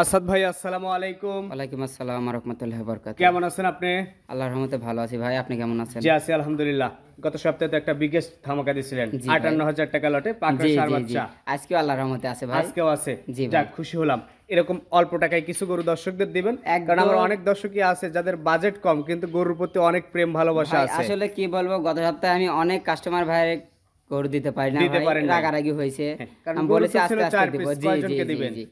আসাদ ভাই আসসালামু আলাইকুম ওয়ালাইকুম আসসালাম রহমতুল্লাহ বরকাত কেমন আছেন আপনি আল্লাহর রহমতে ভালো আছি ভাই আপনি কেমন আছেন জি আছি আলহামদুলিল্লাহ গত সপ্তাহে তো একটা বিগেস্ট ধামাকা দিয়েছিলেন 58000 টাকা লটে পাকড়া সার বাচ্চা আজকে আল্লাহর রহমতে আছে ভাই আজকেও আছে জি যাক খুশি হলাম এরকম অল্প টাকায় কিছু গরু দর্শকদের দিবেন কারণ আমার অনেক দর্শকই আছে যাদের বাজেট কম কিন্তু গরুর প্রতি অনেক প্রেম ভালোবাসা আছে আসলে কি বলবো গত সপ্তাহে আমি অনেক কাস্টমার ভাই গরু দিতে পারি না রাগারাগি হয়েছে হ্যাঁ, কারণ বলেছি আস্তে আস্তে দিব জি জি জি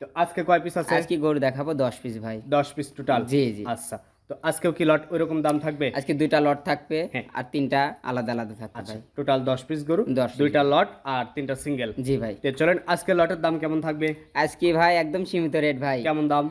তো আজকে কয় পিস আছে আজকে গরু দেখাবো 10 পিস ভাই 10 পিস টোটাল জি জি আচ্ছা তো আজকেও কি লট ওইরকম দাম থাকবে আজকে দুইটা লট থাকবে হ্যাঁ। আর তিনটা আলাদা আলাদা থাকবে আচ্ছা, ভাই টোটাল 10 পিস গরু দুইটা লট আর তিনটা সিঙ্গেল জি ভাই তো চলেন আজকে লটের দাম কেমন থাকবে আজকে ভাই একদম সীমিত রেট ভাই কেমন দাম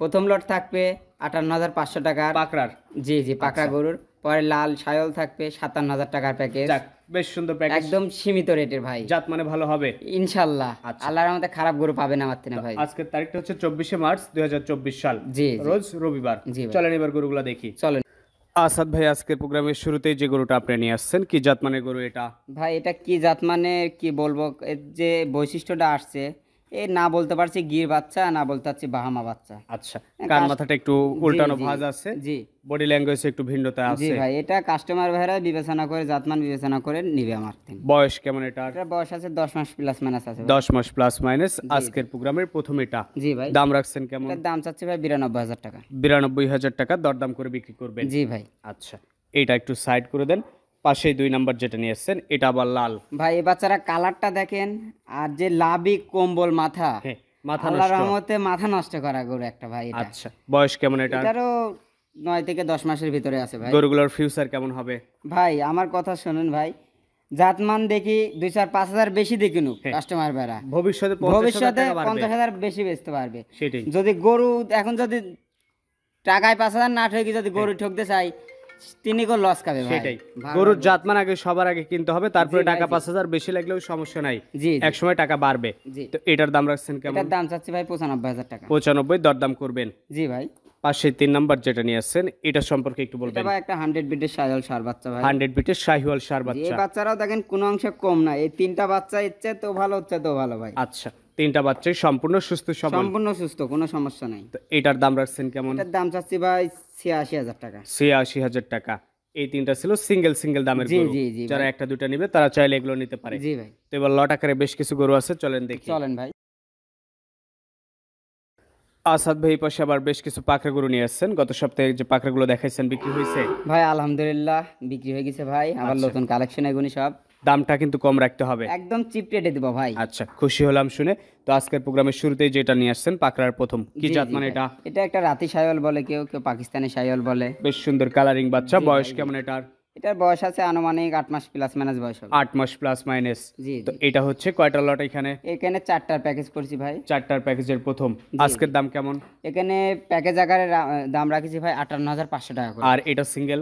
প্রথম লট থাকবে আটান্ন হাজার পাঁচশো টাকার পাকড়ার জি জি পাকড়া আচ্ছা। গরুর পরে লাল সায়ল থাকবে সাতান্ন হাজার টাকার প্যাকেজ বেশ সুন্দর প্যাকেজ একদম সীমিত রেটের ভাই জাত মানে ভালো হবে ইনশাআল্লাহ আচ্ছা। আল্লাহর আমাদের খারাপ গরু পাবে না আমার ভাই আজকের তারিখটা হচ্ছে চব্বিশে মার্চ দুই সাল জি রোজ রবিবার জি চলেন এবার গরুগুলো দেখি চলেন আসাদ ভাই আজকের প্রোগ্রামের শুরুতেই যে গরুটা আপনি নিয়ে আসছেন কি জাত মানে গরু এটা ভাই এটা কি জাত মানে কি বলবো যে বৈশিষ্ট্যটা আসছে এ না বলতে পারছি গির বাচ্চা না বলতে পারছি বাহামা বাচ্চা আচ্ছা হ্যাঁ, কান মাথাটা একটু উল্টানো ভাঁজ আছে জি বডি ল্যাঙ্গুয়েজে একটু ভিন্নতা আছে জি ভাই এটা কাস্টমার ভাইরা বিবেচনা করে জাতমান বিবেচনা করে নিবে আমার থেকে বয়স কেমন এটা এটা বয়স আছে 10 মাস প্লাস মাইনাস আছে 10 মাস প্লাস মাইনাস আজকের প্রোগ্রামের প্রথম এটা জি ভাই দাম রাখছেন কেমন এটার দাম চাচ্ছি ভাই 92000 টাকা 92000 টাকা দরদাম করে বিক্রি করবেন জি ভাই আচ্ছা এটা একটু সাইড করে দেন পাশে দুই নাম্বার যেটা নিয়ে এসছেন এটা আবার লাল ভাই এ বাচ্চারা কালারটা দেখেন আর যে লাবি কম্বল মাথা হ্যাঁ, মাথা রহমতে মাথা নষ্ট করা গরু একটা ভাই এটা আচ্ছা বয়স কেমন এটা এটারও নয় থেকে দশ মাসের ভিতরে আছে ভাই গরুগুলোর ফিউচার কেমন হবে ভাই আমার কথা শুনুন ভাই জাতমান দেখি দুই চার পাঁচ হাজার বেশি দেখি নুক কাস্টমার বেড়া ভবিষ্যতে ভবিষ্যতে পঞ্চাশ হাজার বেশি বেচতে পারবে যদি গরু এখন যদি টাকায় পাঁচ হাজার না ঠকি যদি গরু হ্যাঁ। ঠকতে চাই তিন যেটা নিয়ে আসছেন সম্পর্কে একটু সার বাচ্চা সার বাচ্চা বাচ্চারাও দেখেন কোনো অংশে কম না এই তিনটা বাচ্চা ইচ্ছে তো ভালো হচ্ছে তো ভালো ভাই আচ্ছা তিনটা বাচ্চাই সম্পূর্ণ সুস্থ সম্পূর্ণ সুস্থ কোনো সমস্যা নাই তো এটার দাম রাখছেন কেমন এটার দাম চাচ্ছি ভাই ছিয়াশি হাজার টাকা ছিয়াশি হাজার টাকা এই তিনটা ছিল সিঙ্গেল সিঙ্গেল দামের গরু যারা একটা দুটা নিবে তারা চাইলে এগুলো নিতে পারে জি ভাই তো এবার লট আকারে বেশ কিছু গরু আছে চলেন দেখি চলেন ভাই আসাদ ভাই পাশে আবার বেশ কিছু পাখরা গরু নিয়ে আসছেন গত সপ্তাহে যে গুলো দেখাইছেন বিক্রি হয়েছে ভাই আলহামদুলিল্লাহ বিক্রি হয়ে গেছে ভাই আবার আচ্ছা। নতুন কালেকশন এগুনি সব দামটা কিন্তু কম রাখতে হবে একদম চিপ রেটে দেবো ভাই আচ্ছা খুশি হলাম শুনে তো আজকের প্রোগ্রামের শুরুতেই যেটা নিয়ে আসছেন পাকড়ার প্রথম কি জাত মানে এটা এটা একটা রাতি সায়ল বলে কেউ কেউ পাকিস্তানি সায়ল বলে বেশ সুন্দর কালারিং বাচ্চা বয়স কেমন এটার এটার বয়স আছে আনুমানিক আট মাস প্লাস মাইনাস বয়স হবে আট মাস প্লাস মাইনাস জি তো এটা হচ্ছে কয়টা লট এখানে এখানে চারটার প্যাকেজ করছি ভাই চারটার প্যাকেজের প্রথম আজকের দাম কেমন এখানে প্যাকেজ আকারে দাম রাখেছি ভাই আটান্ন হাজার পাঁচশো টাকা আর এটা সিঙ্গেল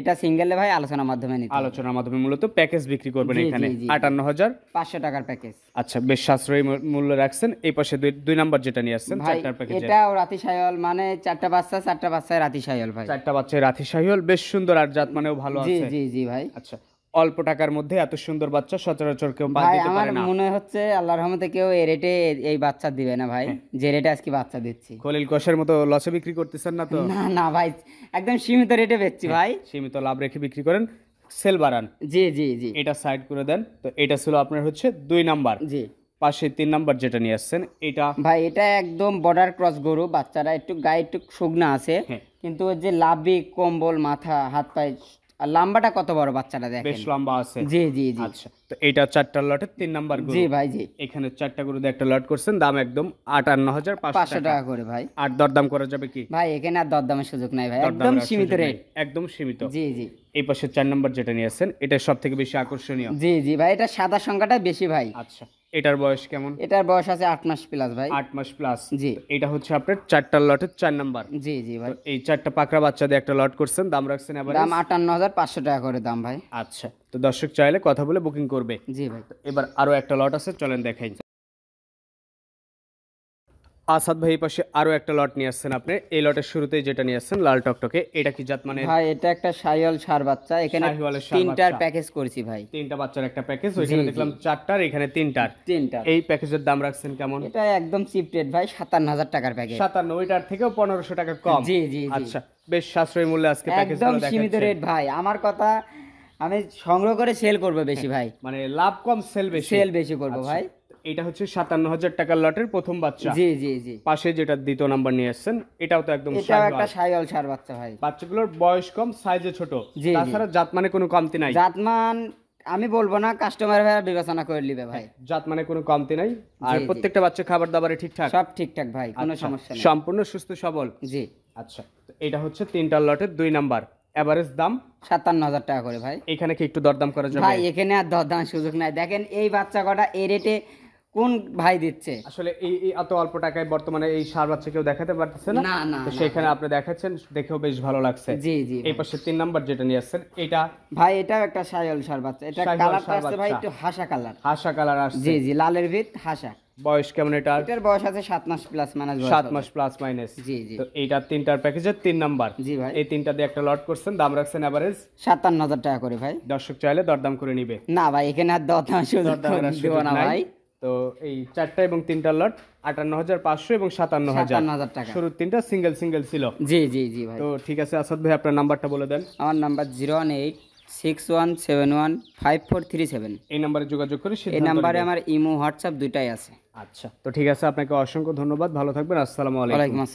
এটা সিঙ্গেল ভাই আলোচনার মাধ্যমে নিতে আলোচনার মাধ্যমে মূলত প্যাকেজ বিক্রি করবেন এখানে আটান্ন হাজার পাঁচশো টাকার প্যাকেজ আচ্ছা বেশ সাশ্রয়ী মূল্য রাখছেন এই পাশে দুই দুই নাম্বার যেটা নিয়ে আসছেন প্যাকেজ এটা রাতি সাইল মানে চারটা বাচ্চা চারটা বাচ্চায় রাতি সায়ল ভাই চারটা বাচ্চায় রাতি সায়ল বেশ সুন্দর আর জাত মানেও ভালো আছে জি জি জি ভাই আচ্ছা অল্প টাকার মধ্যে এত সুন্দর বাচ্চা সচরাচর কেউ পারে না মনে হচ্ছে আল্লাহর রহমতে কেউ এই রেটে এই বাচ্চা দিবে না ভাই হ্যাঁ। যে রেটে আজকে বাচ্চা দিচ্ছি খলিল কষের মতো লসে বিক্রি করতেছেন না তো না না ভাই একদম সীমিত রেটে বেচছি হ্যাঁ, ভাই সীমিত লাভ রেখে বিক্রি করেন সেল বাড়ান জি জি জি এটা সাইড করে দেন তো এটা ছিল আপনার হচ্ছে দুই নাম্বার জি পাশে তিন নাম্বার যেটা নিয়ে আসছেন এটা ভাই এটা একদম বর্ডার ক্রস গরু বাচ্চারা একটু গায়ে একটু শুকনা আছে হ্যাঁ। কিন্তু ওই যে লাভি কম্বল মাথা হাত পায়ে আর লম্বাটা কত বড় বাচ্চাটা দেখেন বেশ লম্বা আছে জি জি জি আচ্ছা তো এটা চারটা লটের তিন নাম্বার জি ভাই জি এখানে চারটা গরু একটা লট করছেন দাম একদম আটান্ন হাজার পাঁচশো টাকা করে ভাই আর দরদাম করা যাবে কি ভাই এখানে আর দরদামের সুযোগ নাই ভাই একদম সীমিত রেট একদম সীমিত জি জি এই পাশে চার নম্বর যেটা নিয়েছেন এটা সব থেকে বেশি আকর্ষণীয় জি জি ভাই এটা সাদা সংখ্যাটা বেশি ভাই আচ্ছা এটার বয়স কেমন এটার বয়স আছে আট মাস প্লাস ভাই আট মাস প্লাস জি এটা হচ্ছে আপনার চারটা লটের চার নাম্বার জি জি ভাই এই চারটা পাকড়া বাচ্চা দিয়ে একটা লট করছেন দাম রাখছেন এবার দাম আটান্ন হাজার পাঁচশো টাকা করে দাম ভাই আচ্ছা তো দর্শক চাইলে কথা বলে বুকিং করবে জি ভাই এবার আরো একটা লট আছে চলেন দেখাই আসাদ ভাই পাশে আরো একটা লট নিয়ে আসছেন আপনি এই লটের শুরুতেই যেটা নিয়ে আসছেন লাল টকটকে এটা কি জাত মানে ভাই এটা একটা সাইওয়াল সার বাচ্চা এখানে তিনটার প্যাকেজ করেছি ভাই তিনটা বাচ্চার একটা প্যাকেজ ওইখানে দেখলাম চারটার এখানে তিনটার তিনটা এই প্যাকেজের দাম রাখছেন কেমন এটা একদম চিপ রেট ভাই 57000 টাকার প্যাকেজ 57 ওইটার থেকেও 1500 টাকা কম জি জি আচ্ছা বেশ সাশ্রয়ী মূল্যে আজকে প্যাকেজ একদম সীমিত রেট ভাই আমার কথা আমি সংগ্রহ করে সেল করব বেশি হ্যাঁ, ভাই মানে লাভ কম সেল বেশি সেল বেশি করব আচ্ছা। ভাই এটা হচ্ছে সাতান্ন হাজার টাকার লটের প্রথম বাচ্চা জি জি জি পাশে যেটা দ্বিতীয় নাম্বার নিয়ে আসছেন এটাও তো একদম এটাও একটা সাইওয়াল ছাড় বাচ্চা ভাই বাচ্চাগুলোর বয়স কম সাইজে ছোট তাছাড়া জাতমানে কোনো কমতি নাই জাতমান আমি বলবো না কাস্টমার ভাই বিবেচনা করে নিবে ভাই হ্যাঁ, জাত মানে কোনো কমতি নাই আর প্রত্যেকটা বাচ্চা খাবার দাবারে ঠিকঠাক সব ঠিকঠাক ভাই কোনো আচ্ছা। সমস্যা নেই সম্পূর্ণ সুস্থ সবল জি আচ্ছা এটা হচ্ছে তিনটার লটের দুই নাম্বার এভারেজ দাম সাতান্ন হাজার টাকা করে ভাই এখানে কি একটু দরদাম করা যাবে ভাই এখানে আর দরদাম সুযোগ নাই দেখেন এই বাচ্চা কটা এই রেটে কোন ভাই দিচ্ছে আসলে এই এত অল্প টাকায় বর্তমানে এই সার বাচ্চা কেউ দেখাতে পারতেছে না না না সেখানে আপনি দেখাচ্ছেন দেখেও বেশ ভালো লাগছে জি জি এই পাশে তিন নাম্বার যেটা নিয়ে আসছেন এটা ভাই এটাও একটা সায়ল সার বাচ্চা এটা কালারটা আছে ভাই একটু হাসা কালার হাসা কালার আসছে জি জি লালের ভিত হাসা বয়স কেমন এটা এটার বয়স আছে 7 মাস প্লাস মাইনাস 7 মাস প্লাস মাইনাস জি জি তো এইটা তিনটার প্যাকেজে তিন নাম্বার জি ভাই এই তিনটা দিয়ে একটা লট করছেন দাম রাখছেন এভারেজ 57000 টাকা করে ভাই দর্শক চাইলে দরদাম করে নিবে না ভাই এখানে আর দরদাম সুযোগ দেব না ভাই তো এই চারটা এবং তিনটা লট আটান্ন হাজার পাঁচশো এবং সাতান্ন হাজার টাকা শুরু তিনটা সিঙ্গেল সিঙ্গেল ছিল জি জি জি ভাই তো ঠিক আছে আসাদ ভাই আপনার নাম্বারটা বলে দেন আমার number zero one eight six one seven one five four three seven এই নাম্বারে যোগাযোগ করে এই নাম্বারে আমার ইমো হোয়াটসঅ্যাপ দুইটাই আছে আচ্ছা তো ঠিক আছে আপনাকে অসংখ্য ধন্যবাদ ভালো থাকবেন আসসালামু আলাইকুম